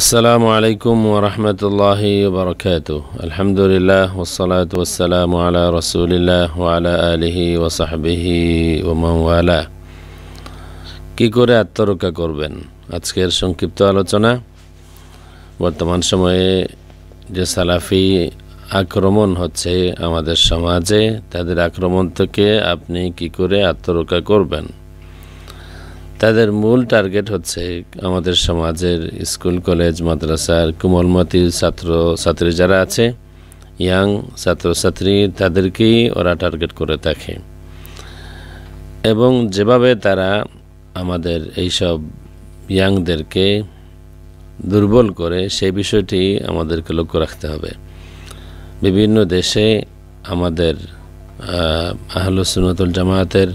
আসসালামু আলাইকুম ওয়া বারাকাতুহু আলহামদুলিল্লাহ ওসলাত ওসালাম আলা ওয়া সাহবিহি ওয়া মান ওয়ালা কি করে আত্মরক্ষা করবেন আজকের সংক্ষিপ্ত আলোচনা বর্তমান সময়ে যে সালাফি আক্রমণ হচ্ছে আমাদের সমাজে তাদের আক্রমণ থেকে আপনি কি করে আত্মরক্ষা করবেন তাদের মূল টার্গেট হচ্ছে আমাদের সমাজের স্কুল কলেজ মাদ্রাসার কোমলমতির ছাত্র ছাত্রী যারা আছে ইয়াং ছাত্রছাত্রী তাদেরকেই ওরা টার্গেট করে থাকে এবং যেভাবে তারা আমাদের এইসব ইয়াংদেরকে দুর্বল করে সেই বিষয়টি আমাদেরকে লক্ষ্য রাখতে হবে বিভিন্ন দেশে আমাদের আহলসুনতুল জামায়াতের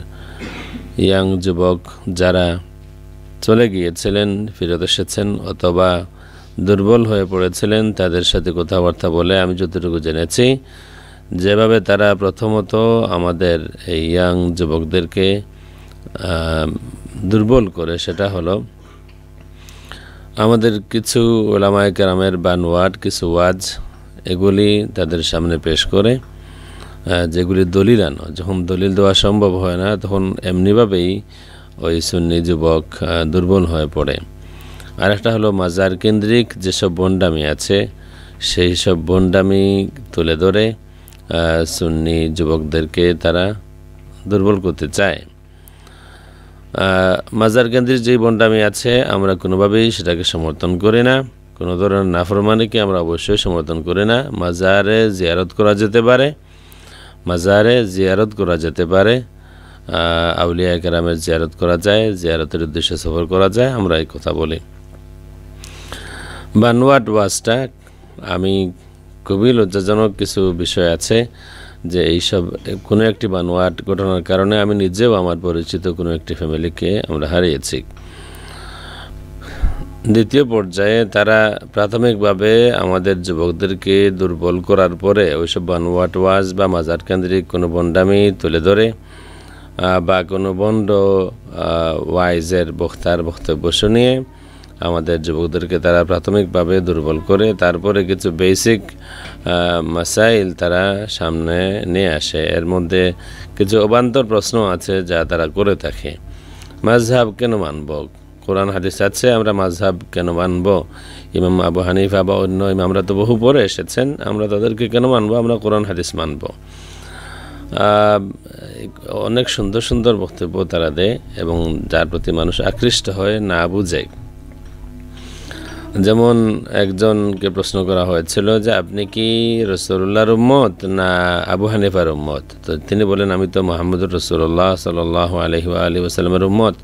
ইয়াং যুবক যারা চলে গিয়েছিলেন ফেরত এসেছেন অথবা দুর্বল হয়ে পড়েছিলেন তাদের সাথে কথাবার্তা বলে আমি যতটুকু জেনেছি যেভাবে তারা প্রথমত আমাদের এই ইয়াং যুবকদেরকে দুর্বল করে সেটা হলো আমাদের কিছু ওলামায় বান বানওয়ার্ড কিছু ওয়াজ এগুলি তাদের সামনে পেশ করে যেগুলি দলিল আনো যখন দলিল দেওয়া সম্ভব হয় না তখন এমনিভাবেই ওই সুন্নি যুবক দুর্বল হয়ে পড়ে আর একটা হলো মাজার কেন্দ্রিক যেসব বন্ডামি আছে সেই সব বন্ডামি তুলে ধরে সুন্নি যুবকদেরকে তারা দুর্বল করতে চায় মাজার কেন্দ্রিক যেই বন্ডামি আছে আমরা কোনোভাবেই সেটাকে সমর্থন করি না কোনো ধরনের নাফরমানিকে আমরা অবশ্যই সমর্থন করি না মাজারে জিয়ারত করা যেতে পারে মাজারে জিয়ারত করা যেতে পারে আউলিয়া গ্রামের জিয়ারত করা যায় জিয়ারতের উদ্দেশ্যে সফর করা যায় আমরা এই কথা বলি বানওয়াট ওয়াসটা আমি খুবই লজ্জাজনক কিছু বিষয় আছে যে এইসব কোনো একটি বানোয়াট ঘটনার কারণে আমি নিজেও আমার পরিচিত কোনো একটি ফ্যামিলিকে আমরা হারিয়েছি দ্বিতীয় পর্যায়ে তারা প্রাথমিকভাবে আমাদের যুবকদেরকে দুর্বল করার পরে ওইসব ওয়াজ বা মাজার কেন্দ্রিক কোনো বন্ডামি তুলে ধরে বা কোনো বন্ড ওয়াইজের বক্তার বক্তব্য শুনিয়ে আমাদের যুবকদেরকে তারা প্রাথমিকভাবে দুর্বল করে তারপরে কিছু বেসিক মাসাইল তারা সামনে নিয়ে আসে এর মধ্যে কিছু অবান্তর প্রশ্ন আছে যা তারা করে থাকে মাঝহাব কেন মানব কোরআন হাদিস আছে আমরা মাঝহাব কেন মানব ইমাম আবু হানিফা বা অন্য ইমামরা তো বহু পরে এসেছেন আমরা তাদেরকে কেন মানব আমরা কোরআন হাদিস মানব অনেক সুন্দর সুন্দর বক্তব্য তারা দেয় এবং যার প্রতি মানুষ আকৃষ্ট হয় না বুঝে যেমন একজনকে প্রশ্ন করা হয়েছিল যে আপনি কি রসুল্লাহর উম্মত না আবু হানিফার উম্মত তো তিনি বলেন আমি তো মোহাম্মদুর রসুল্লাহ সাল আলহি আলী ওসালামের উম্মত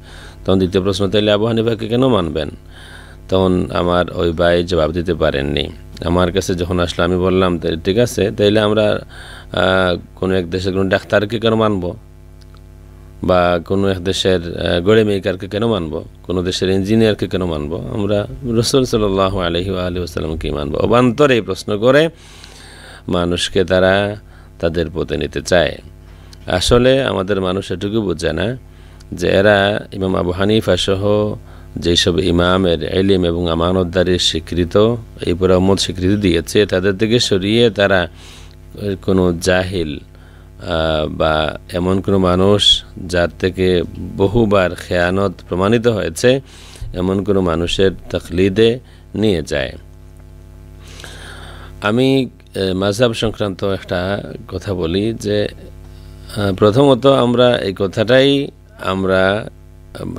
তখন দ্বিতীয় প্রশ্ন তাইলে আবু হানিফাকে কেন মানবেন তখন আমার ওই ভাই জবাব দিতে পারেননি আমার কাছে যখন আসলো আমি বললাম ঠিক আছে তাইলে আমরা কোনো এক দেশের কোনো ডাক্তারকে কেন মানব বা কোনো এক দেশের গড়ে মেকারকে কেন মানব কোনো দেশের ইঞ্জিনিয়ারকে কেন মানব আমরা রসুল সাল আলহি আলহি আসসালামকে মানবো এই প্রশ্ন করে মানুষকে তারা তাদের পথে নিতে চায় আসলে আমাদের মানুষ এটুকু বোঝে না যে এরা ইমাম আবু হানিফা সহ যেসব ইমামের এলিম এবং আমানতদারের স্বীকৃত এই পুরামত স্বীকৃতি দিয়েছে তাদের থেকে সরিয়ে তারা কোনো জাহিল বা এমন কোনো মানুষ যার থেকে বহুবার খেয়ানত প্রমাণিত হয়েছে এমন কোনো মানুষের তকলিদে নিয়ে যায় আমি মাঝহাব সংক্রান্ত একটা কথা বলি যে প্রথমত আমরা এই কথাটাই আমরা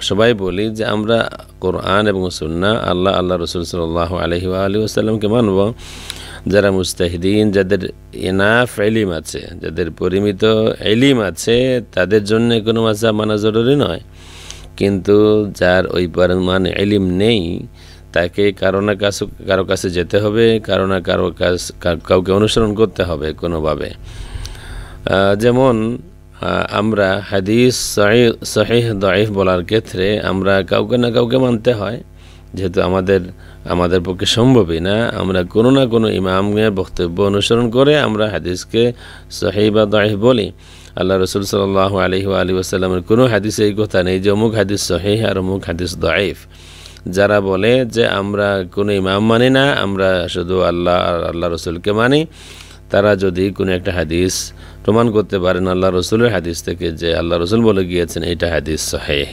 সবাই বলি যে আমরা কোরআন এবং সুন্না আল্লাহ আল্লাহ রসুল সাল্লাহ আলহি আলী আসসালামকে মানব যারা মুস্তাহিদিন যাদের এনাফ এলিম আছে যাদের পরিমিত এলিম আছে তাদের জন্য কোনো মাসা মানা জরুরি নয় কিন্তু যার ওই পরিমাণ এলিম নেই তাকে কারো না কাছ কারো কাছে যেতে হবে কারো না কারো কাছ কাউকে অনুসরণ করতে হবে কোনোভাবে যেমন আমরা হাদিস সাহিহ দাইফ বলার ক্ষেত্রে আমরা কাউকে না কাউকে মানতে হয় যেহেতু আমাদের আমাদের পক্ষে সম্ভবই না আমরা কোনো না কোনো ইমামের বক্তব্য অনুসরণ করে আমরা হাদিসকে সাহি বা দাইফ বলি আল্লাহ রসুল সাল আলহি আলী আসাল্লামের কোনো হাদিসে এই কথা নেই যে অমুক হাদিস সহিহ আর অমুক হাদিস দাইফ যারা বলে যে আমরা কোনো ইমাম মানি না আমরা শুধু আল্লাহ আর আল্লাহ রসুলকে মানি তারা যদি কোনো একটা হাদিস প্রমাণ করতে পারেন আল্লাহ রসুলের হাদিস থেকে যে আল্লাহ রসুল বলে গিয়েছেন এটা হাদিস সাহেহ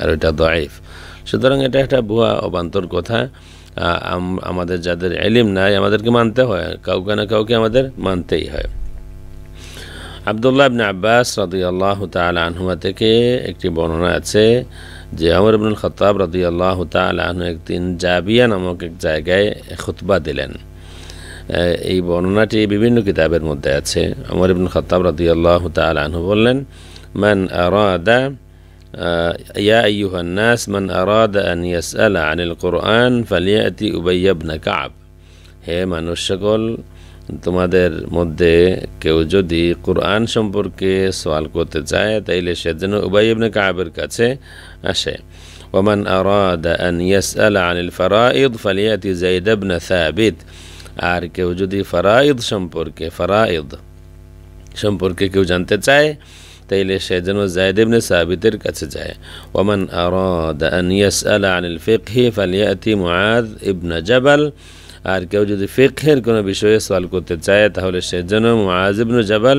আর এটা দয়েফ সুতরাং এটা একটা ভুয়া অবান্তর কথা আমাদের যাদের এলিম নাই আমাদেরকে মানতে হয় কাউকে না কাউকে আমাদের মানতেই হয় আবদুল্লাহ ইবনে আব্বাস রদি আল্লাহ তালহুয়া থেকে একটি বর্ণনা আছে যে আমর ইবনুল খতাব রদি আল্লাহ তালহ একদিন জাবিয়া নামক এক জায়গায় খুতবা দিলেন এই বর্ণনাটি বিভিন্ন কিতাবের মধ্যে আছে অমর ইবন খতাব রাদি আল্লাহ তালু বললেন মান আরাদা ইয়া আইয়ুহান্নাস মান আরাদা আন ইয়াসআলা আনিল কোরআন ফালিয়াতি উবাইয়াবনা কাব হে মানুষ সকল তোমাদের মধ্যে কেউ যদি কোরআন সম্পর্কে সওয়াল করতে চায় তাইলে সে যেন উবাই ইবনে কাবের কাছে আসে ওমান আরাদা আন ইয়াসআলা আনিল ফারাইদ ফালিয়াতি জাইদ ইবনে সাবিত আর কেউ যদি ফারাইদ সম্পর্কে ফারাইদ সম্পর্কে কেউ জানতে চায় তাইলে সে যেন জায়দ ইবনে সাবিতের কাছে যায় ওমান আরাদ আন ইয়াসআলা আনিল ফিকহি ফালিয়াতি মুআদ ইবনে জাবাল আর কেউ যদি ফিকহের কোনো বিষয়ে সওয়াল করতে চায় তাহলে সে যেন মুআজ ইবনে জাবাল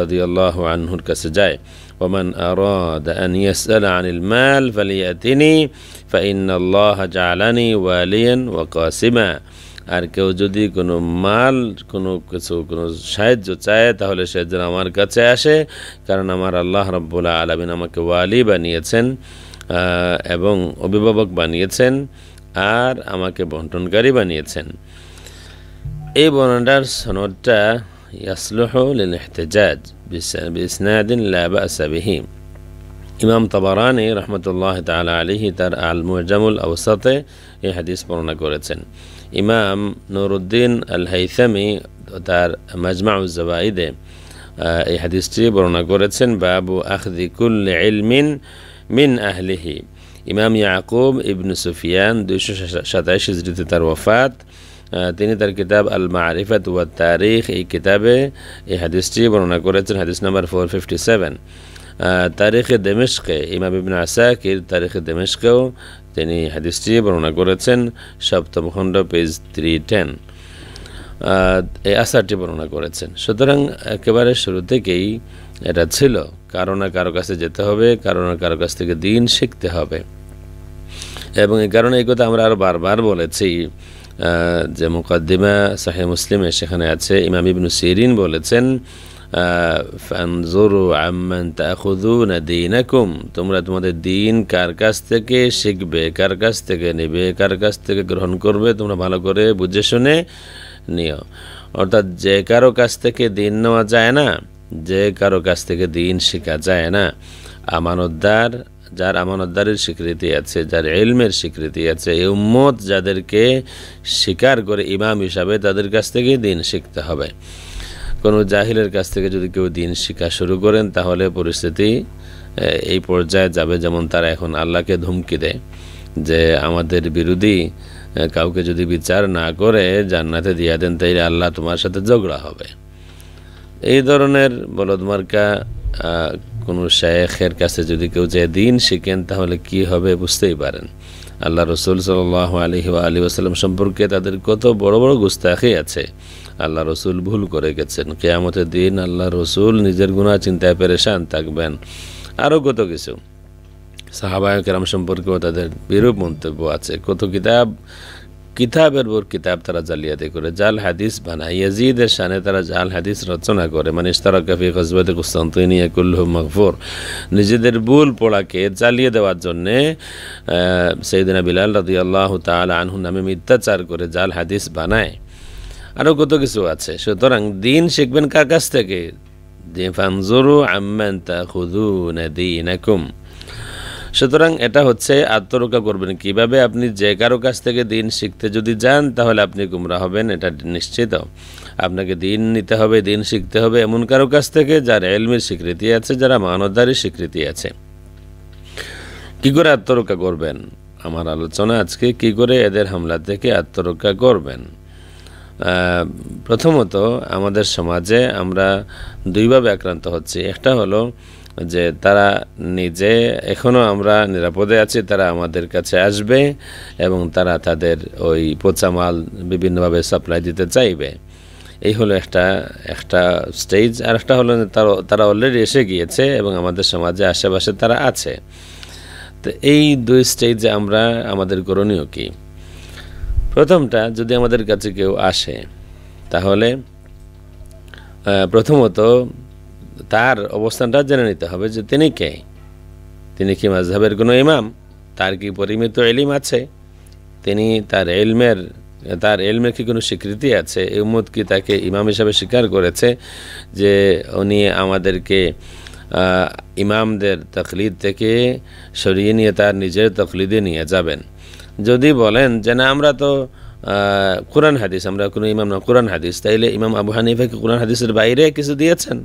রাদিয়াল্লাহু আনহুর কাছে যায় ومن أراد أن يسأل عن المال فليأتني فإن الله جعلني واليا وقاسما আর কেউ যদি কোনো মাল কোনো কিছু কোনো সাহায্য চায় তাহলে সে যেন আমার কাছে আসে কারণ আমার আল্লাহ রব্বুল্লাহ আলমিন আমাকে ওয়ালি বানিয়েছেন এবং অভিভাবক বানিয়েছেন আর আমাকে বন্টনকারী বানিয়েছেন এই বর্ণনার সনদটা ইয়াসলুহ লিল ইমাম তাবারানি রহমতুল্লাহ তালা আলিহি তার আল মুজামুল আউসাতে এই হাদিস বর্ণনা করেছেন ইমাম নুরুদ্দিন আল হাইসামি তার মাজমা উজ্জাবাইদে এই হাদিসটি বর্ণনা করেছেন বাবু আখদিকুল ইলমিন মিন আহলিহি ইমাম ইয়াকুব ইবনু সুফিয়ান দুইশো সাতাইশ হিজড়িতে তার ওফাত তিনি তার কিতাব আল মারিফাত ওয়া তারিখ এই কিতাবে এই হাদিসটি বর্ণনা করেছেন হাদিস নাম্বার ফোর ফিফটি সেভেন তারিখে দেমেশকে ইমাম ইবিন আসাকির তারিখে দেমেশকেও তিনি হাদিসটি বর্ণনা করেছেন সপ্তম খণ্ড পেজ থ্রি টেন এই আসারটি বর্ণনা করেছেন সুতরাং একেবারে শুরু থেকেই এটা ছিল কারো না কারো কাছে যেতে হবে কারো না কারো কাছ থেকে দিন শিখতে হবে এবং এই কারণে এই কথা আমরা আরও বারবার বলেছি যে মুকাদ্দিমা সাহেব মুসলিমে সেখানে আছে ইমাম ইবনু সিরিন বলেছেন ফানজুরু আম্মান তাখুদুনা দীনাকুম তোমরা তোমাদের দিন কার কাছ থেকে শিখবে কার কাছ থেকে নেবে কার কাছ থেকে গ্রহণ করবে তোমরা ভালো করে বুঝে শুনে নিও অর্থাৎ যে কারো কাছ থেকে দিন নেওয়া যায় না যে কারো কাছ থেকে দিন শেখা যায় না আমানতদার যার আমানতদারের স্বীকৃতি আছে যার এলমের স্বীকৃতি আছে এই উম্মত যাদেরকে স্বীকার করে ইমাম হিসাবে তাদের কাছ থেকে দিন শিখতে হবে কোনো জাহিলের কাছ থেকে যদি কেউ দিন শিক্ষা শুরু করেন তাহলে পরিস্থিতি এই পর্যায়ে যাবে যেমন তারা এখন আল্লাহকে ধমকি দেয় যে আমাদের বিরোধী কাউকে যদি বিচার না করে জান্নাতে দিয়া দেন তাইলে আল্লাহ তোমার সাথে ঝগড়া হবে এই ধরনের বলদমার্কা কোনো শেখের কাছে যদি কেউ যে দিন শিখেন তাহলে কি হবে বুঝতেই পারেন আল্লাহ রসুল সাল আলহি আলী আসালাম সম্পর্কে তাদের কত বড় বড় গুস্তাখি আছে আল্লাহ রসুল ভুল করে গেছেন কেয়ামতের দিন আল্লাহ রসুল নিজের গুণা চিন্তায় পেরেশান থাকবেন আরও কত কিছু সাহাবায় কেরাম সম্পর্কেও তাদের বিরূপ মন্তব্য আছে কত কিতাব কিতাবের পর কিতাব তারা জালিয়াতি করে জাল হাদিস বানায় ইয়াজিদের শানে তারা জাল হাদিস রচনা করে মানে ইস্তারা কাফি কসবাতে কুস্তান্তনিয়া কুল্লু মকফুর নিজেদের ভুল পোড়াকে জ্বালিয়ে দেওয়ার জন্যে সেইদিনা বিলাল আল্লাহ তাল আনহু নামে মিথ্যাচার করে জাল হাদিস বানায় আরও কত কিছু আছে সুতরাং দিন শিখবেন কার কাছ থেকে সুতরাং এটা হচ্ছে আত্মরক্ষা করবেন কিভাবে আপনি যে কারো কাছ থেকে দিন শিখতে যদি যান তাহলে আপনি গুমরা হবেন এটা নিশ্চিত আপনাকে দিন নিতে হবে দিন শিখতে হবে এমন কারো কাছ থেকে যার এলমের স্বীকৃতি আছে যারা মানবদারির স্বীকৃতি আছে কি করে আত্মরক্ষা করবেন আমার আলোচনা আজকে কি করে এদের হামলা থেকে আত্মরক্ষা করবেন প্রথমত আমাদের সমাজে আমরা দুইভাবে আক্রান্ত হচ্ছি একটা হলো যে তারা নিজে এখনও আমরা নিরাপদে আছি তারা আমাদের কাছে আসবে এবং তারা তাদের ওই মাল বিভিন্নভাবে সাপ্লাই দিতে চাইবে এই হলো একটা একটা স্টেজ আর একটা হলো তারা তারা অলরেডি এসে গিয়েছে এবং আমাদের সমাজে আশেপাশে তারা আছে তো এই দুই স্টেজে আমরা আমাদের করণীয় কী প্রথমটা যদি আমাদের কাছে কেউ আসে তাহলে প্রথমত তার অবস্থানটা জেনে নিতে হবে যে তিনি কে তিনি কি মাঝহবের কোনো ইমাম তার কি পরিমিত এলিম আছে তিনি তার এলমের তার এলমের কি কোনো স্বীকৃতি আছে উম্মদ কি তাকে ইমাম হিসাবে স্বীকার করেছে যে উনি আমাদেরকে ইমামদের তকলিদ থেকে সরিয়ে নিয়ে তার নিজের তকলিদে নিয়ে যাবেন যদি বলেন যে না আমরা তো কোরআন হাদিস আমরা কোনো ইমাম না কোরআন হাদিস তাইলে ইমাম আবু হানিফা কি কোরআন হাদিসের বাইরে কিছু দিয়েছেন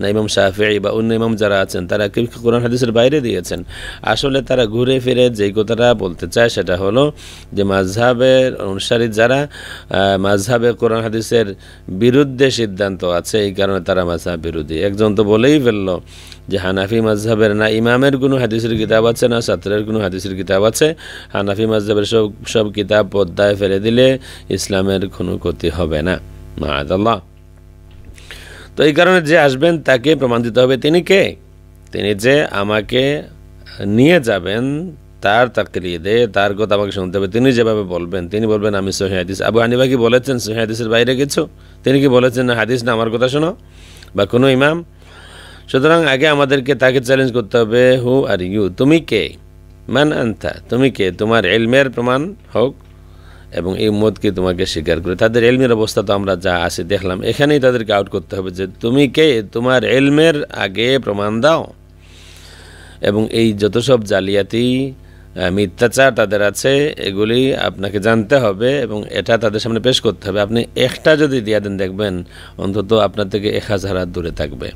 না ইমাম শাহফি বা অন্য ইমাম যারা আছেন তারা কি কোরআন হাদিসের বাইরে দিয়েছেন আসলে তারা ঘুরে ফিরে যেই কথাটা বলতে চায় সেটা হলো যে মাঝহাবের অনুসারী যারা মাঝহাবে কোরআন হাদিসের বিরুদ্ধে সিদ্ধান্ত আছে এই কারণে তারা মাঝহাব বিরোধী একজন তো বলেই ফেললো যে হানাফি মাঝহাবের না ইমামের কোনো হাদিসের কিতাব আছে না ছাত্রের কোনো হাদিসের কিতাব আছে হানাফি মাঝহাবের সব সব কিতাব পদ্মায় ফেলে দিলে ইসলামের কোনো ক্ষতি হবে না মা আদাল্লাহ তো এই কারণে যে আসবেন তাকে প্রমাণ দিতে হবে তিনি কে তিনি যে আমাকে নিয়ে যাবেন তার তাকলিদে তার কথা আমাকে শুনতে হবে তিনি যেভাবে বলবেন তিনি বলবেন আমি সহি হাদিস আবু আনিবা কি বলেছেন সহি হাদিসের বাইরে কিছু তিনি কি বলেছেন না হাদিস না আমার কথা শোনো বা কোনো ইমাম সুতরাং আগে আমাদেরকে তাকে চ্যালেঞ্জ করতে হবে হু আর ইউ তুমি কে মান আনথা তুমি কে তোমার এলমের প্রমাণ হোক এবং এই মতকে তোমাকে স্বীকার করে তাদের এলমের অবস্থা তো আমরা যা আছে দেখলাম এখানেই তাদেরকে আউট করতে হবে যে তুমি কে তোমার এলমের আগে প্রমাণ দাও এবং এই যত সব জালিয়াতি মিথ্যাচার তাদের আছে এগুলি আপনাকে জানতে হবে এবং এটা তাদের সামনে পেশ করতে হবে আপনি একটা যদি দিয়া দেন দেখবেন অন্তত আপনার থেকে এক হাজার হাত দূরে থাকবে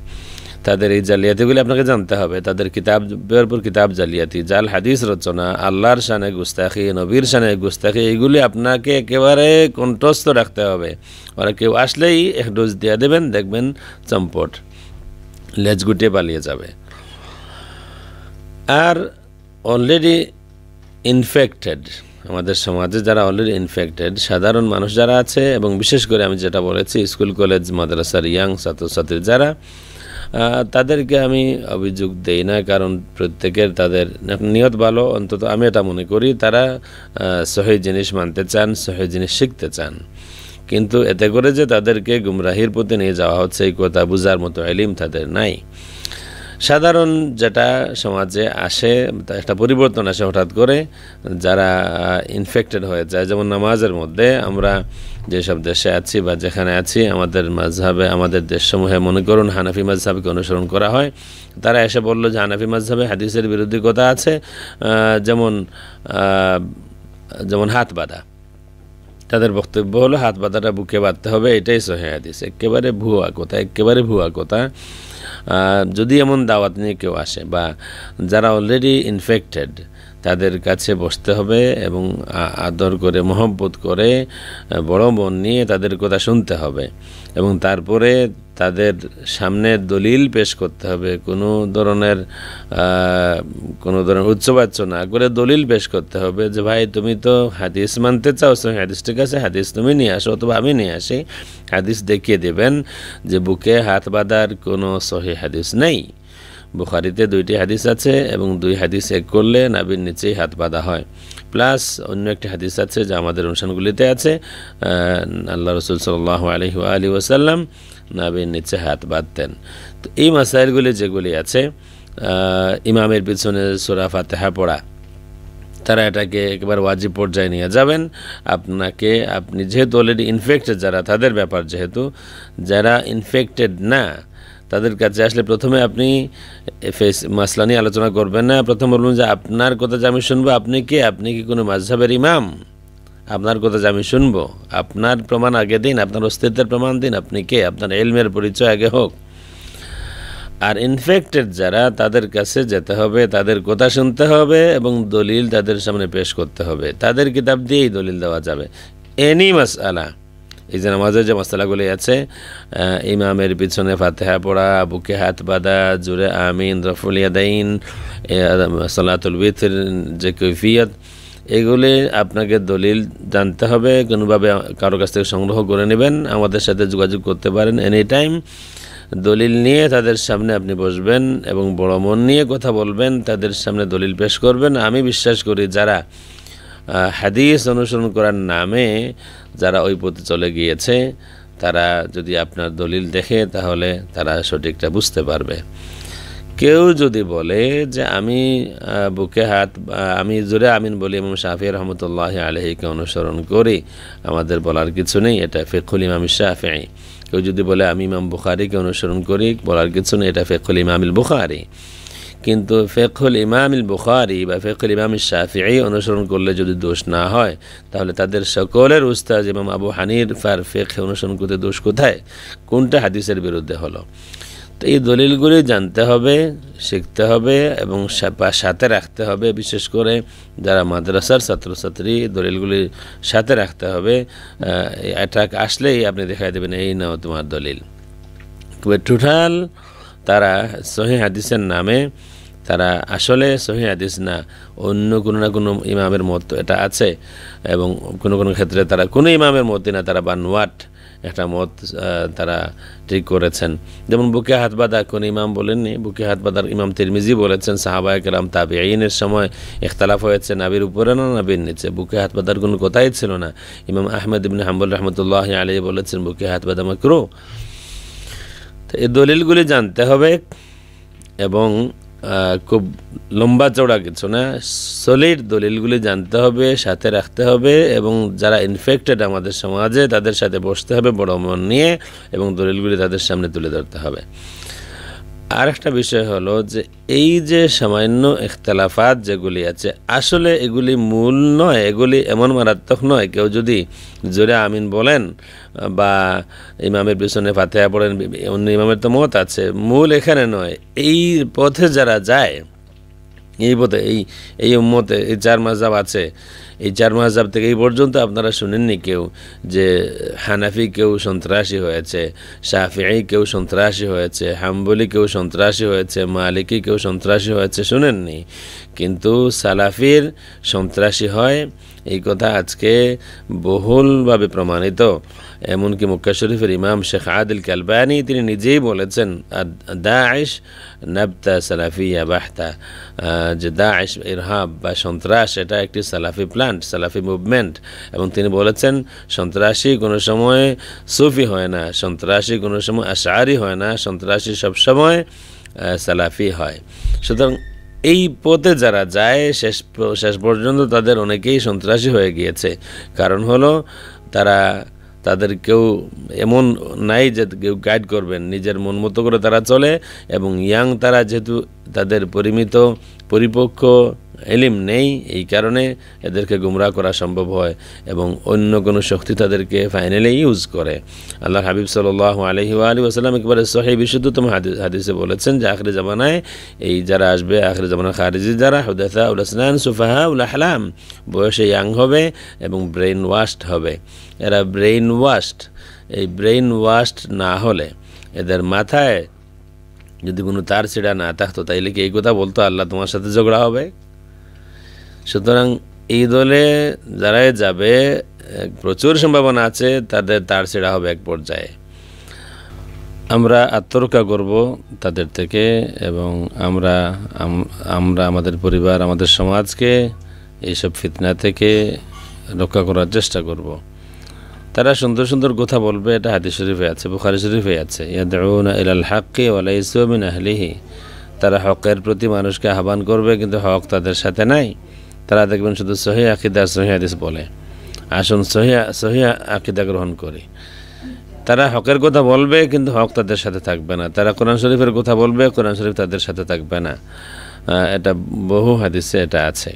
তাদের এই জালিয়াতিগুলি আপনাকে জানতে হবে তাদের কিতাব উপর কিতাব জালিয়াতি জাল হাদিস রচনা আল্লাহর শানে গুস্তাখি নবীর শানে গুস্তাখি এইগুলি আপনাকে একেবারে কণ্ঠস্থ রাখতে হবে ওরা কেউ আসলেই এক ডোজ দিয়ে দেবেন দেখবেন চম্পট লেজ গুটিয়ে পালিয়ে যাবে আর অলরেডি ইনফেক্টেড আমাদের সমাজে যারা অলরেডি ইনফেক্টেড সাধারণ মানুষ যারা আছে এবং বিশেষ করে আমি যেটা বলেছি স্কুল কলেজ মাদ্রাসার ইয়াং ছাত্রছাত্রী যারা তাদেরকে আমি অভিযোগ দেই না কারণ প্রত্যেকের তাদের নিয়ত ভালো অন্তত আমি এটা মনে করি তারা সহি জিনিস মানতে চান সহি জিনিস শিখতে চান কিন্তু এতে করে যে তাদেরকে গুমরাহির প্রতি নিয়ে যাওয়া হচ্ছে এই কথা বোঝার মতো এলিম তাদের নাই সাধারণ যেটা সমাজে আসে একটা পরিবর্তন আসে হঠাৎ করে যারা ইনফেক্টেড হয়ে যায় যেমন নামাজের মধ্যে আমরা যেসব দেশে আছি বা যেখানে আছি আমাদের মাঝহাবে আমাদের দেশসমূহে মনে করুন হানাফি মাঝহাবকে অনুসরণ করা হয় তারা এসে বলল যে হানাফি মাঝহাবে হাদিসের বিরোধী কথা আছে যেমন যেমন হাত বাঁধা তাদের বক্তব্য হলো হাত বাঁধাটা বুকে বাঁধতে হবে এটাই সহে হাদিস একেবারে ভুয়া কথা একেবারে ভুয়া কথা যদি এমন দাওয়াত নিয়ে কেউ আসে বা যারা অলরেডি ইনফেক্টেড তাদের কাছে বসতে হবে এবং আদর করে মহব্বত করে বড় মন নিয়ে তাদের কথা শুনতে হবে এবং তারপরে তাদের সামনে দলিল পেশ করতে হবে কোনো ধরনের কোনো ধরনের উচ্চবাচ্য না করে দলিল পেশ করতে হবে যে ভাই তুমি তো হাদিস মানতে চাও তুমি হাদিস ঠিক আছে হাদিস তুমি নিয়ে আসো অথবা আমি নিয়ে আসি হাদিস দেখিয়ে দেবেন যে বুকে হাত বাঁধার কোনো সহি হাদিস নেই বুখারিতে দুইটি হাদিস আছে এবং দুই হাদিস এক করলে নাবির নিচেই হাত বাঁধা হয় প্লাস অন্য একটি হাদিস আছে যা আমাদের অনুষ্ঠানগুলিতে আছে আল্লাহ রসুল সাল আলহি আলী ওসাল্লাম নাবির নিচে হাত বাঁধতেন তো এই মাসাইলগুলি যেগুলি আছে ইমামের পিছনে সোরা ফাতেহা পড়া তারা এটাকে একবার ওয়াজিব পর্যায়ে নিয়ে যাবেন আপনাকে আপনি যেহেতু অলরেডি ইনফেক্টেড যারা তাদের ব্যাপার যেহেতু যারা ইনফেক্টেড না তাদের কাছে আসলে প্রথমে আপনি ফেস মাসলা নিয়ে আলোচনা করবেন না প্রথম বলবেন যে আপনার কথা যে আমি শুনবো আপনি কে আপনি কি কোনো মাঝহবের ইমাম আপনার কথা যে আমি শুনবো আপনার প্রমাণ আগে দিন আপনার অস্তিত্বের প্রমাণ দিন আপনি কে আপনার এলমের পরিচয় আগে হোক আর ইনফেক্টেড যারা তাদের কাছে যেতে হবে তাদের কথা শুনতে হবে এবং দলিল তাদের সামনে পেশ করতে হবে তাদের কিতাব দিয়েই দলিল দেওয়া যাবে এনি মাস আলা এই যে আমাদের যে মশলাগুলি আছে ইমামের পিছনে ফাতেহা পড়া বুকে হাত বাঁধা জুরে আমিন রফুলিয়াদাইন সালাতুল বিথের যে কৈফিয়ত এগুলি আপনাকে দলিল জানতে হবে কোনোভাবে কারো কাছ থেকে সংগ্রহ করে নেবেন আমাদের সাথে যোগাযোগ করতে পারেন এনি টাইম দলিল নিয়ে তাদের সামনে আপনি বসবেন এবং বড় মন নিয়ে কথা বলবেন তাদের সামনে দলিল পেশ করবেন আমি বিশ্বাস করি যারা হাদিস অনুসরণ করার নামে যারা ওই পথে চলে গিয়েছে তারা যদি আপনার দলিল দেখে তাহলে তারা সঠিকটা বুঝতে পারবে কেউ যদি বলে যে আমি বুকে হাত আমি জোরে আমিন বলি এবং শাহি রহমতুল্লাহ আলহীকে অনুসরণ করি আমাদের বলার কিছু নেই এটা ফেকুল ইমাম শাহি কেউ যদি বলে আমি ইমাম বুখারিকে অনুসরণ করি বলার কিছু নেই এটা ফেকুল ইমামিল বুখারি কিন্তু ফেকুল ইমামিল বুখারি বা ফেকুল ইমাম শাহি অনুসরণ করলে যদি দোষ না হয় তাহলে তাদের সকলের উস্তাজ ইমাম আবু হানির ফার ফেক অনুসরণ করতে দোষ কোথায় কোনটা হাদিসের বিরুদ্ধে হলো তো এই দলিলগুলি জানতে হবে শিখতে হবে এবং সাথে রাখতে হবে বিশেষ করে যারা মাদ্রাসার ছাত্রছাত্রী দলিলগুলি সাথে রাখতে হবে এটা আসলেই আপনি দেখা দেবেন এই নাও তোমার দলিল তবে তারা সহি হাদিসের নামে তারা আসলে সহি হাদিস না অন্য কোনো না কোনো ইমামের মত এটা আছে এবং কোনো কোনো ক্ষেত্রে তারা কোনো ইমামের মতে না তারা বানওয়াট একটা মত তারা ঠিক করেছেন যেমন বুকে হাত বাঁধা কোন ইমাম বলেননি বুকে হাত বাঁধার ইমাম তিরমিজি বলেছেন সাহাবায় কালাম তাবি আইনের সময় ইখতালাফ হয়েছে নাবির উপরে না নাবির নিচে বুকে হাত বাঁধার কোনো কথাই ছিল না ইমাম আহমেদ ইবিন হাম্বুল রহমতুল্লাহ আলী বলেছেন বুকে হাত বাঁধা মাকরু তো এই দলিলগুলি জানতে হবে এবং খুব লম্বা চওড়া কিছু না সলিড দলিলগুলি জানতে হবে সাথে রাখতে হবে এবং যারা ইনফেক্টেড আমাদের সমাজে তাদের সাথে বসতে হবে বড় মন নিয়ে এবং দলিলগুলি তাদের সামনে তুলে ধরতে হবে আর একটা বিষয় হলো যে এই যে সামান্য ইখতলাফাত যেগুলি আছে আসলে এগুলি মূল নয় এগুলি এমন মারাত্মক নয় কেউ যদি জোরে আমিন বলেন বা ইমামের পিছনে ফাতেহা পড়েন অন্য ইমামের তো মত আছে মূল এখানে নয় এই পথে যারা যায় এই পথে এই এই উম্মতে এই চার মাঝাব আছে এই চার মাঝাব থেকে এই পর্যন্ত আপনারা শুনেননি কেউ যে হানাফি কেউ সন্ত্রাসী হয়েছে সাফিয়াই কেউ সন্ত্রাসী হয়েছে হাম্বলি কেউ সন্ত্রাসী হয়েছে মালিকি কেউ সন্ত্রাসী হয়েছে শুনেননি কিন্তু সালাফির সন্ত্রাসী হয় এই কথা আজকে বহুলভাবে প্রমাণিত এমনকি মুক্কা শরীফের ইমাম শেখ আদিল কালবানি তিনি নিজেই বলেছেন দায়েশ নাবতা সালাফিয়া বাহতা যে দায়েশ ইরহাব বা সন্ত্রাস এটা একটি সালাফি প্ল্যান্ট সালাফি মুভমেন্ট এবং তিনি বলেছেন সন্ত্রাসী কোনো সময় সুফি হয় না সন্ত্রাসী কোনো সময় আশারি হয় না সন্ত্রাসী সবসময় সালাফি হয় সুতরাং এই পথে যারা যায় শেষ শেষ পর্যন্ত তাদের অনেকেই সন্ত্রাসী হয়ে গিয়েছে কারণ হলো তারা তাদের কেউ এমন নাই যে কেউ গাইড করবেন নিজের মন মতো করে তারা চলে এবং ইয়াং তারা যেহেতু তাদের পরিমিত পরিপক্ক এলিম নেই এই কারণে এদেরকে গুমরা করা সম্ভব হয় এবং অন্য কোনো শক্তি তাদেরকে ফাইনালি ইউজ করে আল্লাহ হাবিব সাল্লাহ আলহি আলী আসসালাম একবারে সহি বিশুদ্ধতম হাদিসে বলেছেন যে আখরি জামানায় এই যারা আসবে আখরি জামানা খারিজি যারা হুদাসা উলাসনান সুফাহা হালাম বয়সে ইয়াং হবে এবং ব্রেন ওয়াশড হবে এরা ব্রেন ওয়াশড এই ব্রেন ওয়াশড না হলে এদের মাথায় যদি কোনো তার ছেড়া না থাকতো তাইলে কি এই কথা বলতো আল্লাহ তোমার সাথে ঝগড়া হবে সুতরাং এই দলে যারাই যাবে প্রচুর সম্ভাবনা আছে তাদের তার ছেড়া হবে এক পর্যায়ে আমরা আত্মরক্ষা করব তাদের থেকে এবং আমরা আমরা আমাদের পরিবার আমাদের সমাজকে এইসব ফিতনা থেকে রক্ষা করার চেষ্টা করবো তারা সুন্দর সুন্দর কথা বলবে এটা হাদিস শরীফে আছে বুখারি শরীফে আছে ইলাল তারা হকের প্রতি মানুষকে আহ্বান করবে কিন্তু হক তাদের সাথে নাই তারা দেখবেন শুধু সহি আকিদা সহি হাদিস বলে আসুন সহি সহি আকিদা গ্রহণ করি তারা হকের কথা বলবে কিন্তু হক তাদের সাথে থাকবে না তারা কোরআন শরীফের কথা বলবে কোরআন শরীফ তাদের সাথে থাকবে না এটা বহু হাদিসে এটা আছে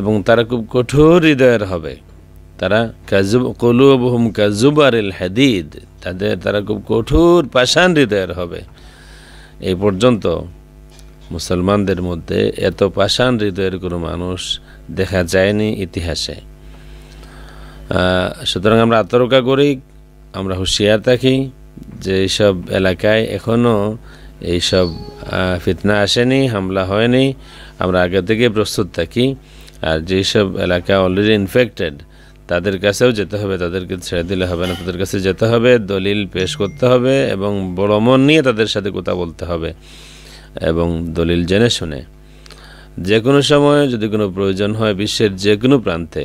এবং তারা খুব কঠোর হৃদয়ের হবে তারা কলুবহুম কাজুবারিল হাদিদ তাদের তারা খুব কঠোর পাষাণ হৃদয়ের হবে এই পর্যন্ত মুসলমানদের মধ্যে এত পাষাণ হৃদয়ের কোনো মানুষ দেখা যায়নি ইতিহাসে সুতরাং আমরা আত্মরক্ষা করি আমরা হুঁশিয়ার থাকি যে এইসব এলাকায় এখনও এইসব ফিতনা আসেনি হামলা হয়নি আমরা আগে থেকে প্রস্তুত থাকি আর যেসব এলাকা অলরেডি ইনফেক্টেড তাদের কাছেও যেতে হবে তাদেরকে ছেড়ে দিলে হবে না তাদের কাছে যেতে হবে দলিল পেশ করতে হবে এবং বড় মন নিয়ে তাদের সাথে কথা বলতে হবে এবং দলিল জেনে শুনে যে কোনো সময় যদি কোনো প্রয়োজন হয় বিশ্বের যে কোনো প্রান্তে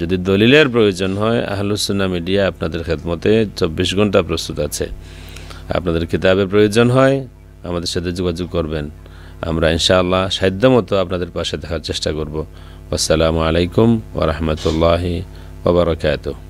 যদি দলিলের প্রয়োজন হয় আহলুসুন্না মিডিয়া আপনাদের খেদমতে চব্বিশ ঘন্টা প্রস্তুত আছে আপনাদের কিতাবের প্রয়োজন হয় আমাদের সাথে যোগাযোগ করবেন আমরা ইনশাআল্লাহ সাধ্যমতো আপনাদের পাশে দেখার চেষ্টা করব আসসালামু আলাইকুম ওরহমতুল্লাহি wabarakatuh